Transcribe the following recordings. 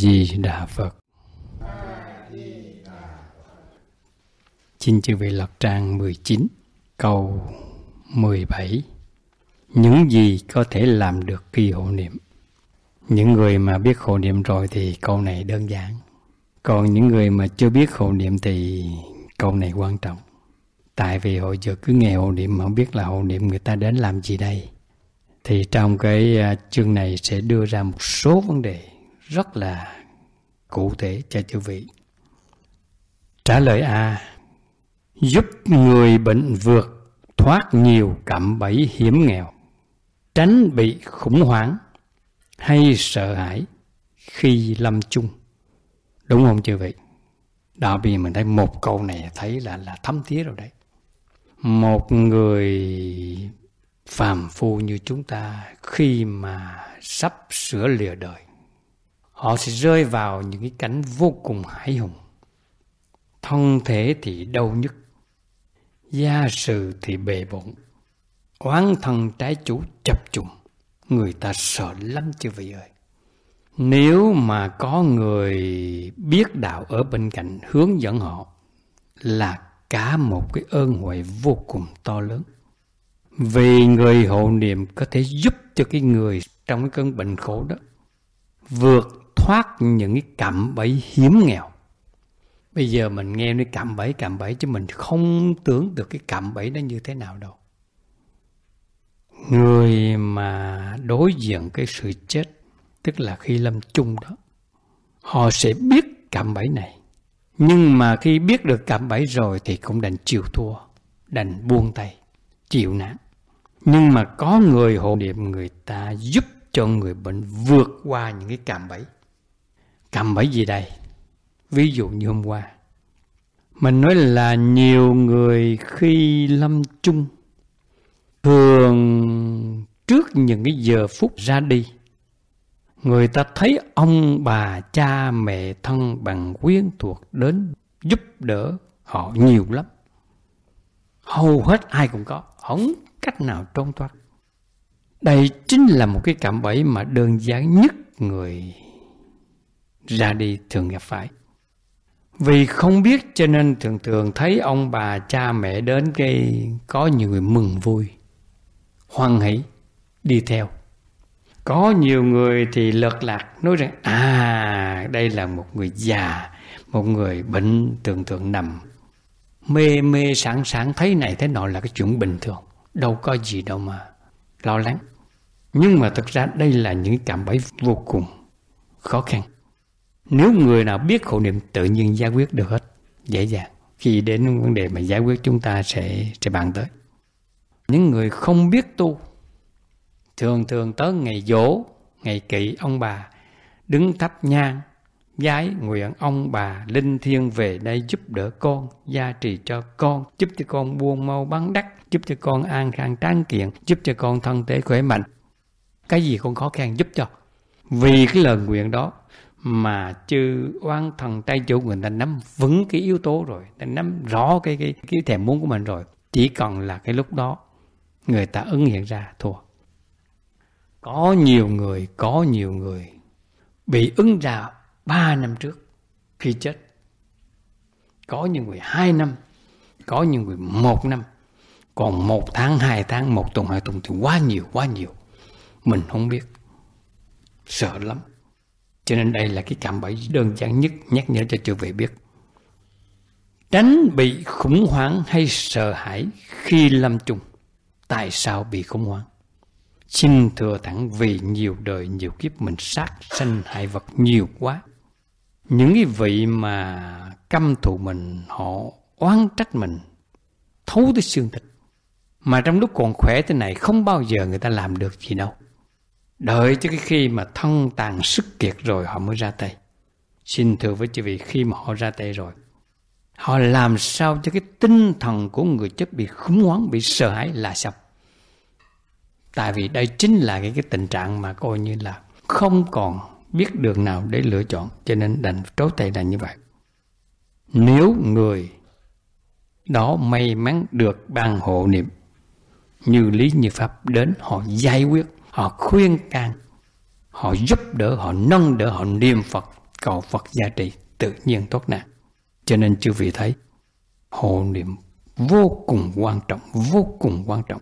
Di Đà Phật. Chính chư vị lật trang 19, câu 17. Những gì có thể làm được khi hộ niệm. Những người mà biết hộ niệm rồi thì câu này đơn giản. Còn những người mà chưa biết hộ niệm thì câu này quan trọng. Tại vì hội giờ cứ nghe hộ niệm mà không biết là hộ niệm người ta đến làm gì đây. Thì trong cái à, chương này sẽ đưa ra một số vấn đề rất là cụ thể cho chư vị. Trả lời A giúp người bệnh vượt thoát nhiều cạm bẫy hiểm nghèo, tránh bị khủng hoảng hay sợ hãi khi lâm chung. Đúng không chư vị? Đạo vì mình thấy một câu này thấy là là thấm thía rồi đấy. Một người phàm phu như chúng ta khi mà sắp sửa lìa đời họ sẽ rơi vào những cái cảnh vô cùng hãi hùng thân thể thì đau nhức gia sự thì bề bộn oán thân trái chủ chập trùng người ta sợ lắm chứ vị ơi nếu mà có người biết đạo ở bên cạnh hướng dẫn họ là cả một cái ơn huệ vô cùng to lớn vì người hộ niệm có thể giúp cho cái người trong cái cơn bệnh khổ đó vượt thoát những cái cạm bẫy hiếm nghèo bây giờ mình nghe nói cạm bẫy cạm bẫy chứ mình không tưởng được cái cạm bẫy nó như thế nào đâu người mà đối diện cái sự chết tức là khi lâm chung đó họ sẽ biết cạm bẫy này nhưng mà khi biết được cạm bẫy rồi thì cũng đành chịu thua đành buông tay chịu nạn nhưng mà có người hộ niệm người ta giúp cho người bệnh vượt qua những cái cạm bẫy cầm bởi gì đây ví dụ như hôm qua mình nói là nhiều người khi lâm chung thường trước những cái giờ phút ra đi người ta thấy ông bà cha mẹ thân bằng quyến thuộc đến giúp đỡ họ nhiều lắm hầu hết ai cũng có không cách nào trốn thoát đây chính là một cái cảm bẫy mà đơn giản nhất người ra đi thường gặp phải vì không biết cho nên thường thường thấy ông bà cha mẹ đến cái có nhiều người mừng vui hoan hỷ đi theo có nhiều người thì lật lạc nói rằng à đây là một người già một người bệnh tưởng tượng nằm mê mê sáng sáng thấy này thế nọ là cái chuyện bình thường đâu có gì đâu mà lo lắng nhưng mà thực ra đây là những cảm bẫy vô cùng khó khăn nếu người nào biết khổ niệm tự nhiên giải quyết được hết, dễ dàng. Khi đến vấn đề mà giải quyết chúng ta sẽ sẽ bàn tới. Những người không biết tu, thường thường tới ngày dỗ, ngày kỵ ông bà, đứng thắp nhang, giái nguyện ông bà linh thiêng về đây giúp đỡ con, gia trì cho con, giúp cho con buông mau bán đắc, giúp cho con an khang tráng kiện, giúp cho con thân thể khỏe mạnh. Cái gì con khó khăn giúp cho. Vì cái lời nguyện đó mà chư oan thần tay chủ người ta nắm vững cái yếu tố rồi ta nắm rõ cái cái cái thèm muốn của mình rồi chỉ cần là cái lúc đó người ta ứng hiện ra thua có nhiều người có nhiều người bị ứng ra ba năm trước khi chết có những người hai năm có những người một năm còn một tháng hai tháng một tuần hai tuần thì quá nhiều quá nhiều mình không biết sợ lắm cho nên đây là cái cạm bẫy đơn giản nhất nhắc nhở cho chư vị biết. Tránh bị khủng hoảng hay sợ hãi khi lâm chung. Tại sao bị khủng hoảng? Xin thừa thẳng vì nhiều đời nhiều kiếp mình sát sanh hại vật nhiều quá. Những cái vị mà căm thù mình họ oán trách mình thấu tới xương thịt. Mà trong lúc còn khỏe thế này không bao giờ người ta làm được gì đâu. Đợi cho cái khi mà thân tàn sức kiệt rồi họ mới ra tay. Xin thưa với chị vị, khi mà họ ra tay rồi, họ làm sao cho cái tinh thần của người chết bị khủng hoảng, bị sợ hãi là sập. Tại vì đây chính là cái, cái tình trạng mà coi như là không còn biết đường nào để lựa chọn, cho nên đành trối tay là như vậy. Nếu người đó may mắn được ban hộ niệm như lý như pháp đến họ giải quyết họ khuyên can họ giúp đỡ họ nâng đỡ họ niệm phật cầu phật gia trị tự nhiên thoát nạn cho nên chư vị thấy hộ niệm vô cùng quan trọng vô cùng quan trọng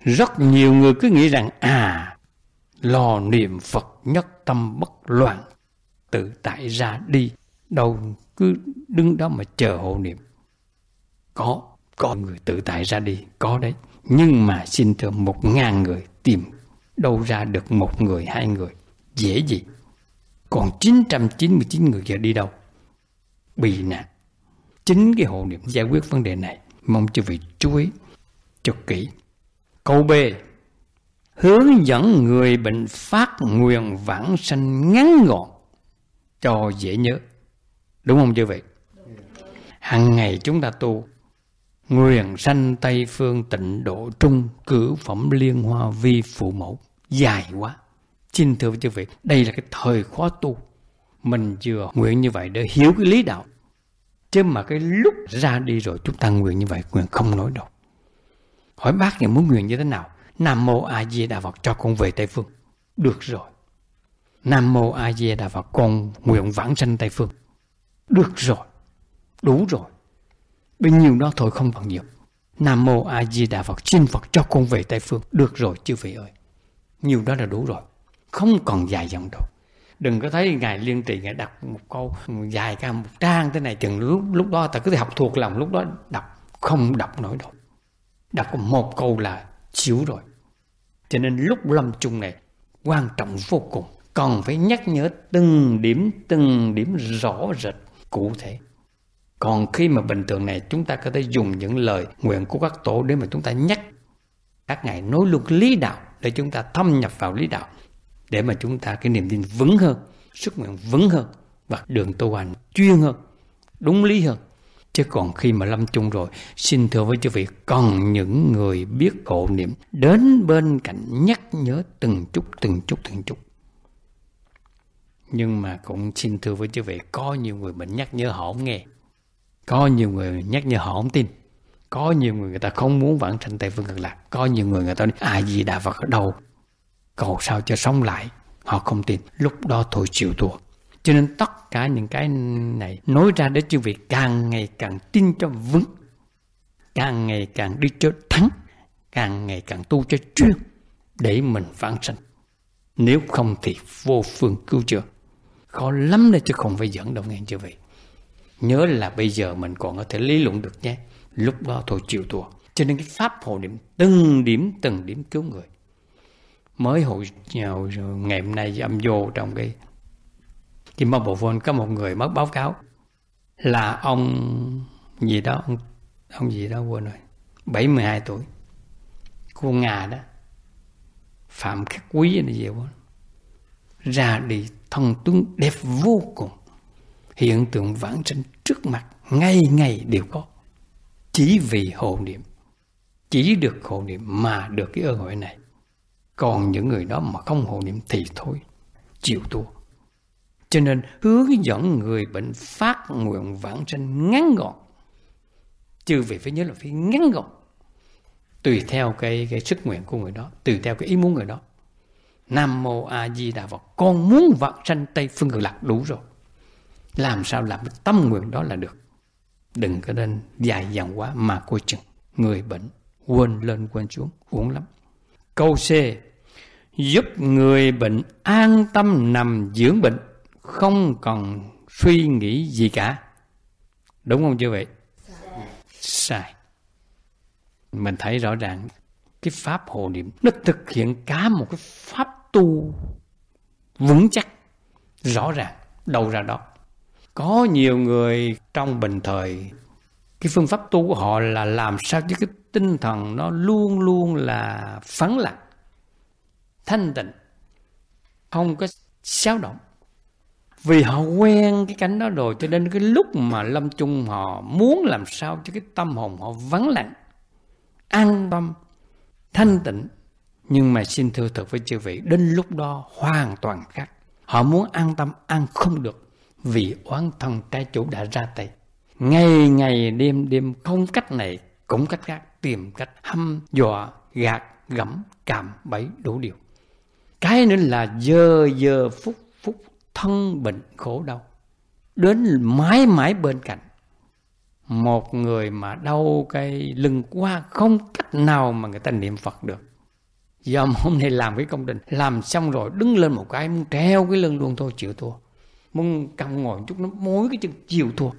rất nhiều người cứ nghĩ rằng à lo niệm phật nhất tâm bất loạn tự tại ra đi đâu cứ đứng đó mà chờ hộ niệm có có người tự tại ra đi có đấy nhưng mà xin thưa một ngàn người tìm đâu ra được một người hai người dễ gì còn 999 người giờ đi đâu bị nạn chính cái hộ niệm giải quyết vấn đề này mong chư vị chú ý cho kỹ câu b hướng dẫn người bệnh phát nguyện vãng sanh ngắn gọn cho dễ nhớ đúng không chưa vậy? hàng ngày chúng ta tu nguyện sanh tây phương tịnh độ trung cử phẩm liên hoa vi phụ mẫu dài quá xin thưa với chư vị đây là cái thời khó tu mình vừa nguyện như vậy để hiểu cái lý đạo chứ mà cái lúc ra đi rồi chúng ta nguyện như vậy nguyện không nói đâu hỏi bác này muốn nguyện như thế nào nam mô a di đà phật cho con về tây phương được rồi nam mô a di đà phật con nguyện vãng sanh tây phương được rồi đủ rồi bấy nhiêu đó thôi không bằng nhiều nam mô a di đà phật xin phật cho con về tây phương được rồi chư vị ơi nhiều đó là đủ rồi không còn dài dòng đâu đừng có thấy ngài liên trì ngài đọc một câu dài cả một trang thế này chừng lúc lúc đó ta cứ học thuộc lòng lúc đó đọc không đọc nổi đâu đọc một câu là chịu rồi cho nên lúc lâm chung này quan trọng vô cùng còn phải nhắc nhở từng điểm từng điểm rõ rệt cụ thể còn khi mà bình thường này chúng ta có thể dùng những lời nguyện của các tổ để mà chúng ta nhắc các ngài nối luôn lý đạo để chúng ta thâm nhập vào lý đạo để mà chúng ta cái niềm tin vững hơn sức nguyện vững hơn và đường tu hành chuyên hơn đúng lý hơn chứ còn khi mà lâm chung rồi xin thưa với chư vị còn những người biết hộ niệm đến bên cạnh nhắc nhớ từng chút từng chút từng chút nhưng mà cũng xin thưa với chư vị có nhiều người mình nhắc nhớ họ không nghe có nhiều người nhắc nhớ họ không tin có nhiều người người ta không muốn vãng sanh tây phương cực lạc có nhiều người người ta nói ai gì đà phật ở đâu cầu sao cho sống lại họ không tin lúc đó thôi chịu thua cho nên tất cả những cái này nói ra để chư vị càng ngày càng tin cho vững càng ngày càng đi cho thắng càng ngày càng tu cho chuyên để mình vãng sanh nếu không thì vô phương cứu chữa khó lắm đấy chứ không phải dẫn đâu nghe chưa vậy nhớ là bây giờ mình còn có thể lý luận được nhé lúc đó thôi chịu thua cho nên cái pháp hộ niệm từng điểm từng điểm cứu người mới hồi nhào ngày hôm nay âm vô trong cái cái mà bộ phone có một người mất báo cáo là ông gì đó ông, ông gì đó quên rồi 72 tuổi cô Nga đó Phạm Khắc Quý này gì đó ra đi thông tuấn đẹp vô cùng hiện tượng vãng sanh trước mặt ngay ngày đều có chỉ vì hộ niệm chỉ được hộ niệm mà được cái ơn huệ này còn những người đó mà không hộ niệm thì thôi chịu thua cho nên hướng dẫn người bệnh phát nguyện vãng sanh ngắn gọn chứ vị phải nhớ là phải ngắn gọn tùy theo cái cái sức nguyện của người đó tùy theo cái ý muốn người đó nam mô a di đà phật con muốn vãng sanh tây phương cực lạc đủ rồi làm sao làm tâm nguyện đó là được đừng có nên dài dòng quá mà coi chừng người bệnh quên lên quên xuống uống lắm câu c giúp người bệnh an tâm nằm dưỡng bệnh không còn suy nghĩ gì cả đúng không chưa vậy sai. mình thấy rõ ràng cái pháp hộ niệm nó thực hiện cả một cái pháp tu vững chắc rõ ràng đầu ra đó có nhiều người trong bình thời cái phương pháp tu của họ là làm sao cho cái tinh thần nó luôn luôn là phấn lặng thanh tịnh không có xáo động vì họ quen cái cảnh đó rồi cho nên cái lúc mà lâm chung họ muốn làm sao cho cái tâm hồn họ vắng lặng an tâm thanh tịnh nhưng mà xin thưa thật với chư vị đến lúc đó hoàn toàn khác họ muốn an tâm ăn không được vì oán thân trái chủ đã ra tay ngày ngày đêm đêm không cách này cũng cách khác tìm cách hăm dọa gạt gẫm cảm bẫy đủ điều cái nữa là giờ giờ phút phút thân bệnh khổ đau đến mãi mãi bên cạnh một người mà đau cái lưng qua không cách nào mà người ta niệm phật được giờ hôm nay làm cái công trình làm xong rồi đứng lên một cái muốn treo cái lưng luôn thôi chịu thua muốn cầm ngồi chút nó mối cái chân chiều thua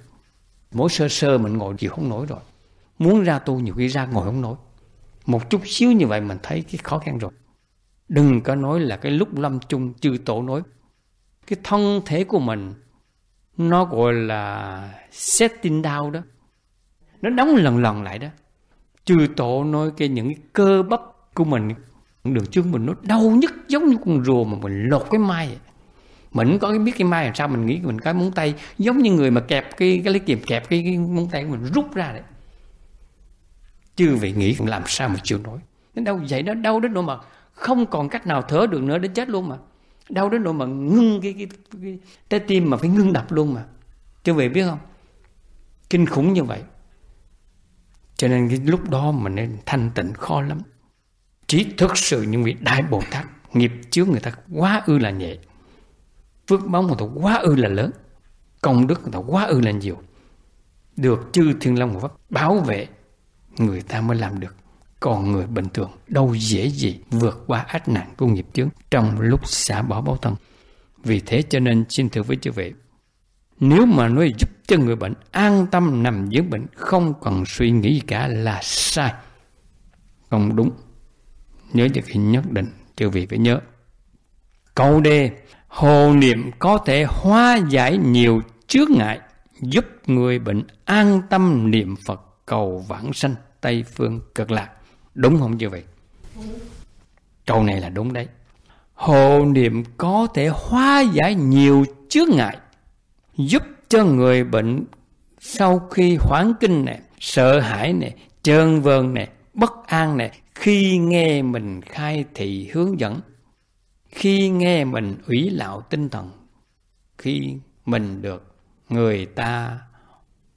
mỗi sơ sơ mình ngồi chịu không nổi rồi muốn ra tu nhiều khi ra ngồi không nổi một chút xíu như vậy mình thấy cái khó khăn rồi đừng có nói là cái lúc lâm chung chư tổ nói cái thân thể của mình nó gọi là setting down đó nó đóng lần lần lại đó chư tổ nói cái những cái cơ bắp của mình đường trước mình nó đau nhất giống như con rùa mà mình lột cái mai vậy mình có cái biết cái mai làm sao mình nghĩ mình có móng tay giống như người mà kẹp cái cái lấy kiềm kẹp cái, cái móng tay của mình rút ra đấy chứ vậy nghĩ làm sao mà chịu nổi đến đâu vậy đó đau đến nỗi mà không còn cách nào thở được nữa đến chết luôn mà đau đến nỗi mà ngưng cái cái, cái, cái trái tim mà phải ngưng đập luôn mà chứ vậy biết không kinh khủng như vậy cho nên cái lúc đó mình nên thanh tịnh khó lắm chỉ thực sự những vị đại bồ tát nghiệp chướng người ta quá ư là nhẹ phước báo của thọ quá ư là lớn công đức của thọ quá ư là nhiều được chư thiên long pháp bảo vệ người ta mới làm được còn người bình thường đâu dễ gì vượt qua ách nạn của nghiệp chướng trong lúc xả bỏ báo thân vì thế cho nên xin thưa với chư vị nếu mà nói giúp cho người bệnh an tâm nằm dưỡng bệnh không cần suy nghĩ gì cả là sai không đúng nhớ cho khi nhất định chư vị phải nhớ Câu đề, hồ niệm có thể hóa giải nhiều chướng ngại, giúp người bệnh an tâm niệm Phật cầu vãng sanh Tây Phương cực lạc. Đúng không như vậy? Câu này là đúng đấy. Hộ niệm có thể hóa giải nhiều chướng ngại, giúp cho người bệnh sau khi hoãn kinh này, sợ hãi này, trơn vơn này, bất an này, khi nghe mình khai thị hướng dẫn khi nghe mình ủy lạo tinh thần khi mình được người ta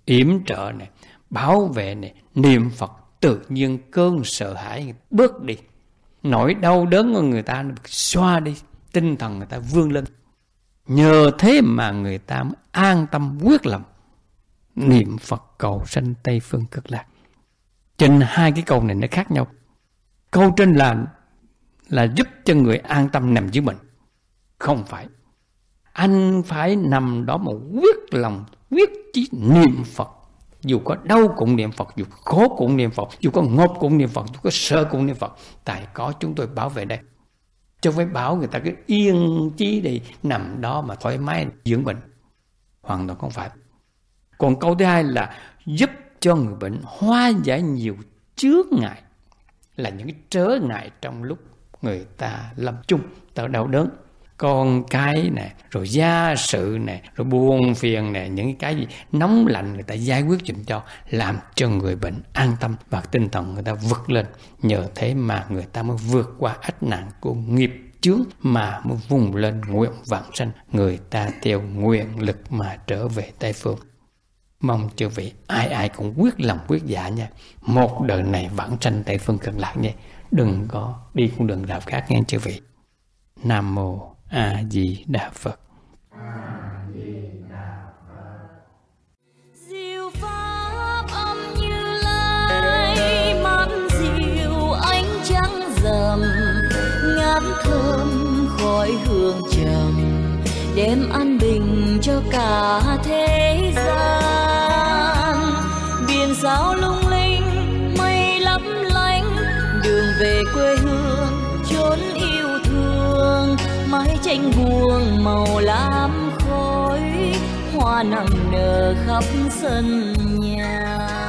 yểm trợ này bảo vệ này niệm phật tự nhiên cơn sợ hãi bước đi nỗi đau đớn của người ta xoa đi tinh thần người ta vươn lên nhờ thế mà người ta an tâm quyết lòng niệm phật cầu sanh tây phương cực lạc trên hai cái câu này nó khác nhau câu trên là là giúp cho người an tâm nằm dưới mình không phải anh phải nằm đó mà quyết lòng quyết chí niệm phật dù có đau cũng niệm phật dù khó cũng niệm phật dù có ngột cũng niệm phật dù có sợ cũng niệm phật tại có chúng tôi bảo vệ đây cho phải bảo người ta cứ yên chí đi nằm đó mà thoải mái dưỡng bệnh hoàn toàn không phải còn câu thứ hai là giúp cho người bệnh hóa giải nhiều chướng ngại là những cái trớ ngại trong lúc người ta lâm chung tạo đau đớn con cái nè rồi gia sự nè rồi buồn phiền nè những cái gì nóng lạnh người ta giải quyết giùm cho làm cho người bệnh an tâm và tinh thần người ta vực lên nhờ thế mà người ta mới vượt qua ách nạn của nghiệp chướng mà mới vùng lên nguyện vạn sanh người ta theo nguyện lực mà trở về tây phương mong chư vị ai ai cũng quyết lòng quyết dạ nha một đời này vãng sanh tây phương cực lạc nha đừng có đi cũng đừng đạo khác nghe chư vị nam mô a di đà phật đem an bình cho cả thế gian biển sao lung về quê hương chốn yêu thương mái tranh buông màu lam khói hoa nằm nở khắp sân nhà